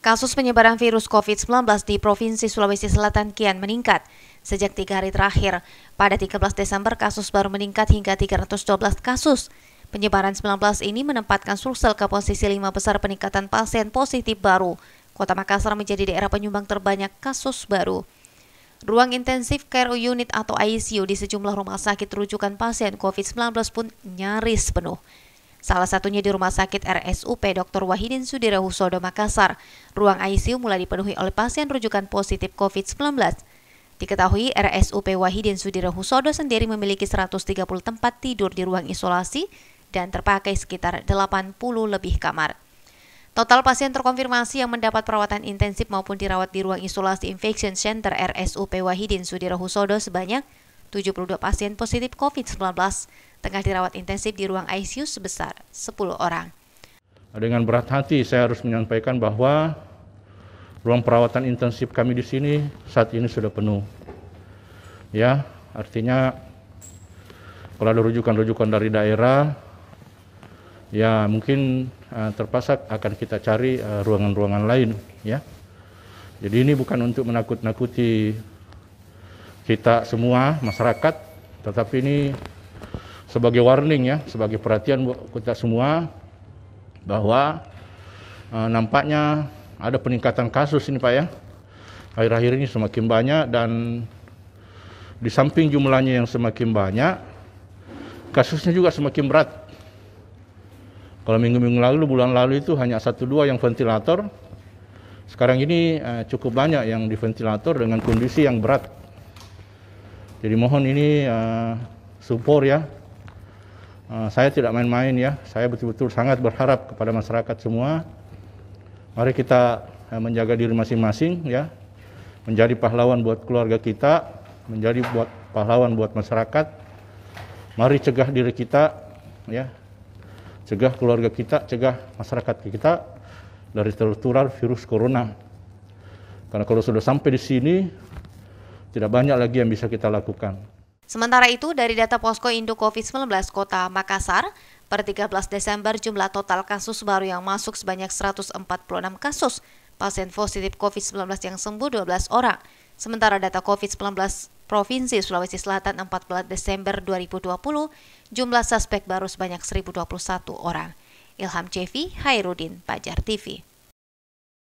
Kasus penyebaran virus COVID-19 di Provinsi Sulawesi Selatan kian meningkat. Sejak tiga hari terakhir, pada 13 Desember kasus baru meningkat hingga 312 kasus. Penyebaran 19 ini menempatkan Sulsel ke posisi lima besar peningkatan pasien positif baru. Kota Makassar menjadi daerah penyumbang terbanyak kasus baru. Ruang intensif care unit atau ICU di sejumlah rumah sakit rujukan pasien COVID-19 pun nyaris penuh. Salah satunya di Rumah Sakit RSUP Dr. Wahidin Sudirahusodo Makassar. Ruang ICU mulai dipenuhi oleh pasien rujukan positif COVID-19. Diketahui RSUP Wahidin Sudirahusodo sendiri memiliki 130 tempat tidur di ruang isolasi dan terpakai sekitar 80 lebih kamar. Total pasien terkonfirmasi yang mendapat perawatan intensif maupun dirawat di ruang isolasi Infection Center RSUP Wahidin Sudirahusodo sebanyak 72 pasien positif COVID-19 tengah dirawat intensif di ruang ICU sebesar 10 orang. Dengan berat hati saya harus menyampaikan bahwa ruang perawatan intensif kami di sini saat ini sudah penuh. Ya, artinya kalau ada rujukan-rujukan dari daerah ya mungkin uh, terpaksa akan kita cari eh, ruangan-ruangan uh, lain ya. Jadi ini bukan untuk menakut-nakuti kita semua masyarakat tetapi ini sebagai warning ya sebagai perhatian buat kita semua bahwa e, nampaknya ada peningkatan kasus ini Pak ya akhir-akhir ini semakin banyak dan di samping jumlahnya yang semakin banyak kasusnya juga semakin berat kalau minggu-minggu lalu bulan lalu itu hanya satu dua yang ventilator sekarang ini eh, cukup banyak yang di ventilator dengan kondisi yang berat jadi mohon ini uh, support ya. Uh, saya tidak main-main ya. Saya betul-betul sangat berharap kepada masyarakat semua. Mari kita uh, menjaga diri masing-masing ya. Menjadi pahlawan buat keluarga kita, menjadi buat pahlawan buat masyarakat. Mari cegah diri kita ya. Cegah keluarga kita, cegah masyarakat kita dari tertular virus corona. Karena kalau sudah sampai di sini tidak banyak lagi yang bisa kita lakukan. Sementara itu, dari data Posko Induk COVID-19 Kota Makassar, per 13 Desember jumlah total kasus baru yang masuk sebanyak 146 kasus, pasien positif COVID-19 yang sembuh 12 orang. Sementara data COVID-19 Provinsi Sulawesi Selatan 14 Desember 2020, jumlah suspek baru sebanyak 1021 orang. Ilham Cevi, Hairudin, Pajar TV.